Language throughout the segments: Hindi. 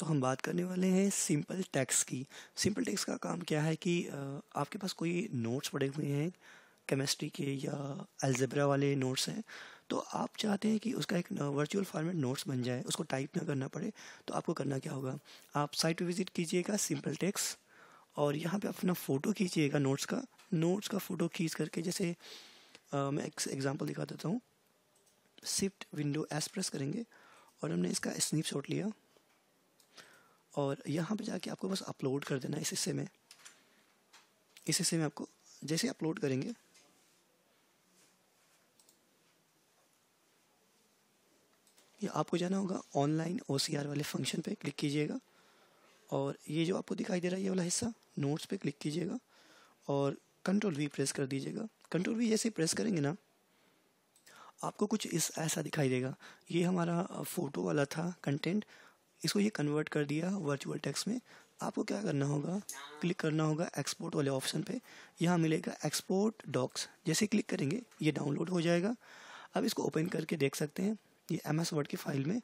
तो हम बात करने वाले हैं सिंपल टैक्स की सिंपल टैक्स का काम क्या है कि आपके पास कोई नोट्स पड़े हुए हैं केमिस्ट्री के या एल्जेब्रा वाले नोट्स हैं तो आप चाहते हैं कि उसका एक वर्चुअल फॉर्मेट नोट्स बन जाए उसको टाइप ना करना पड़े तो आपको करना क्या होगा आप साइट पर विजिट कीजिएगा सिंपल टैक्स और यहाँ पे अपना फ़ोटो खींचिएगा नोट्स का नोट्स का फ़ोटो खींच करके जैसे आ, मैं एक एग्ज़ाम्पल दिखा देता हूँ शिफ्ट विंडो एस प्रेस करेंगे और हमने इसका स्नैपशॉट लिया और यहाँ पर जाके आपको बस अपलोड कर देना इस हिस्से में इस हिस्से में आपको जैसे अपलोड करेंगे या आपको जाना होगा ऑनलाइन ओ वाले फंक्शन पे क्लिक कीजिएगा और ये जो आपको दिखाई दे रहा है ये वाला हिस्सा नोट्स पे क्लिक कीजिएगा और कंट्रोल वी प्रेस कर दीजिएगा कंट्रोल वी जैसे प्रेस करेंगे ना आपको कुछ इस ऐसा दिखाई देगा ये हमारा फ़ोटो वाला था कंटेंट इसको ये कन्वर्ट कर दिया वर्चुअल टैक्स में आपको क्या करना होगा क्लिक करना होगा एक्सपोर्ट वाले ऑप्शन पे यहाँ मिलेगा एक्सपोर्ट डॉक्स जैसे क्लिक करेंगे ये डाउनलोड हो जाएगा अब इसको ओपन करके देख सकते हैं ये एम एस वर्ड की फाइल में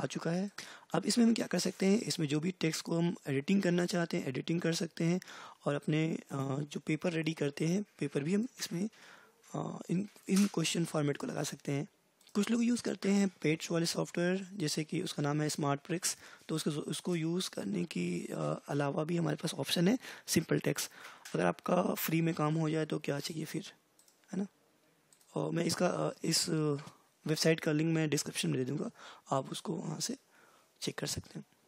आ चुका है अब इसमें हम क्या कर सकते हैं इसमें जो भी टेक्स्ट को हम एडिटिंग करना चाहते हैं एडिटिंग कर सकते हैं और अपने जो पेपर रेडी करते हैं पेपर भी हम इसमें इन इन क्वेश्चन फॉर्मेट को लगा सकते हैं कुछ लोग यूज़ करते हैं पेट्स वाले सॉफ्टवेयर जैसे कि उसका नाम है स्मार्ट प्रिक्स तो उसको उसको यूज़ करने की अलावा भी हमारे पास ऑप्शन है सिंपल टैक्स अगर आपका फ्री में काम हो जाए तो क्या चाहिए फिर है ना और मैं इसका इस वेबसाइट का लिंक मैं डिस्क्रिप्शन में दे दूँगा आप उसको वहाँ से चेक कर सकते हैं